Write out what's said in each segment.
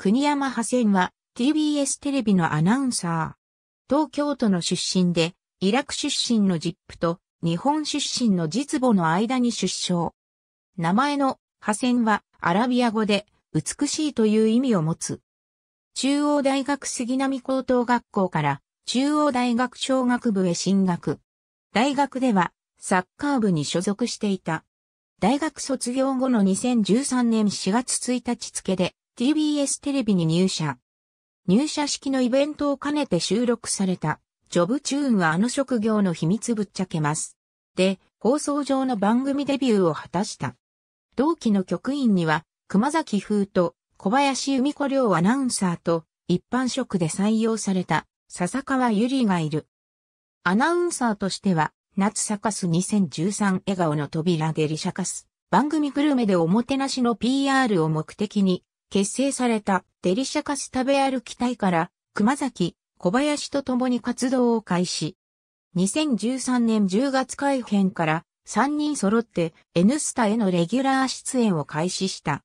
国山派遣は TBS テレビのアナウンサー。東京都の出身で、イラク出身のジップと日本出身の実母の間に出生。名前の派遣はアラビア語で美しいという意味を持つ。中央大学杉並高等学校から中央大学小学部へ進学。大学ではサッカー部に所属していた。大学卒業後の2013年4月1日付で TBS テレビに入社。入社式のイベントを兼ねて収録された、ジョブチューンはあの職業の秘密ぶっちゃけます。で、放送上の番組デビューを果たした。同期の局員には、熊崎風と小林由美子両アナウンサーと、一般職で採用された、笹川ゆりがいる。アナウンサーとしては、夏サカス2013笑顔の扉でリシャカス、番組グルメでおもてなしの PR を目的に、結成されたデリシャカス食べ歩き隊から熊崎、小林と共に活動を開始。2013年10月改編から3人揃って N スタへのレギュラー出演を開始した。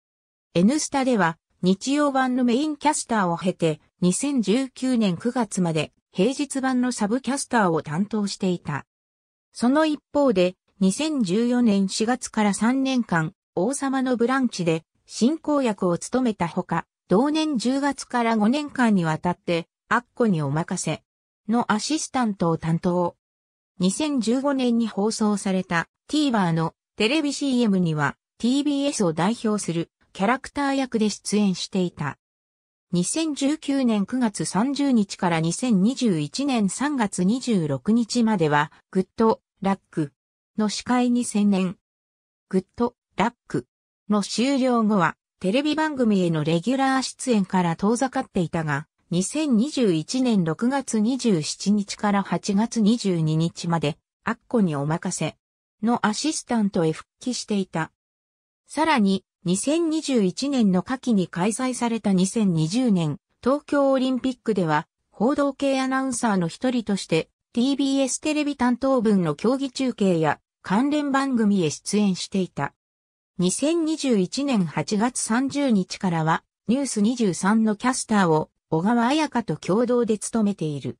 N スタでは日曜版のメインキャスターを経て2019年9月まで平日版のサブキャスターを担当していた。その一方で2014年4月から3年間王様のブランチで進行役を務めたほか、同年10月から5年間にわたって、アッコにお任せのアシスタントを担当。2015年に放送された TVer のテレビ CM には TBS を代表するキャラクター役で出演していた。2019年9月30日から2021年3月26日までは、グッド、ラックの司会に専念。グッド、ラックの終了後は、テレビ番組へのレギュラー出演から遠ざかっていたが、2021年6月27日から8月22日まで、アッコにお任せのアシスタントへ復帰していた。さらに、2021年の夏季に開催された2020年東京オリンピックでは、報道系アナウンサーの一人として TBS テレビ担当分の競技中継や関連番組へ出演していた。2021年8月30日からは、ニュース23のキャスターを小川彩香と共同で務めている。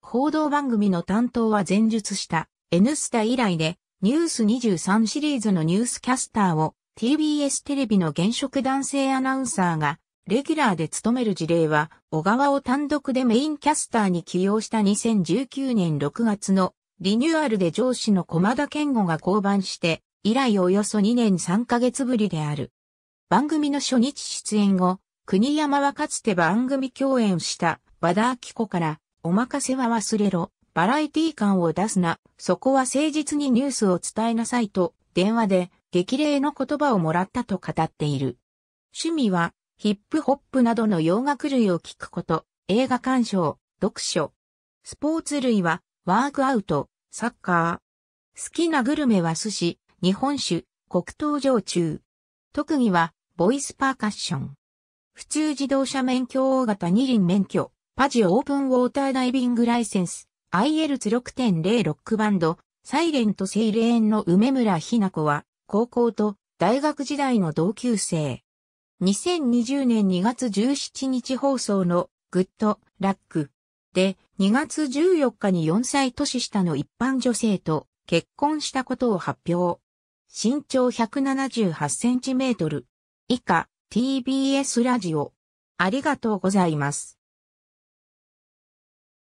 報道番組の担当は前述した N スタ以来で、ニュース23シリーズのニュースキャスターを TBS テレビの現職男性アナウンサーがレギュラーで務める事例は、小川を単独でメインキャスターに起用した2019年6月のリニューアルで上司の駒田健吾が降板して、以来およそ2年3ヶ月ぶりである。番組の初日出演後、国山はかつて番組共演した和田明子から、お任せは忘れろ、バラエティ感を出すな、そこは誠実にニュースを伝えなさいと、電話で激励の言葉をもらったと語っている。趣味は、ヒップホップなどの洋楽類を聞くこと、映画鑑賞、読書。スポーツ類は、ワークアウト、サッカー。好きなグルメは寿司、日本酒、黒糖焼酎。特技は、ボイスパーカッション。普通自動車免許大型二輪免許、パジオープンウォーターダイビングライセンス、IL2 6.0ロックバンド、サイレントセイレーンの梅村ひな子は、高校と大学時代の同級生。2020年2月17日放送のグッドラックで2月14日に4歳年下の一般女性と結婚したことを発表。身長178センチメートル。以下、TBS ラジオ。ありがとうございます。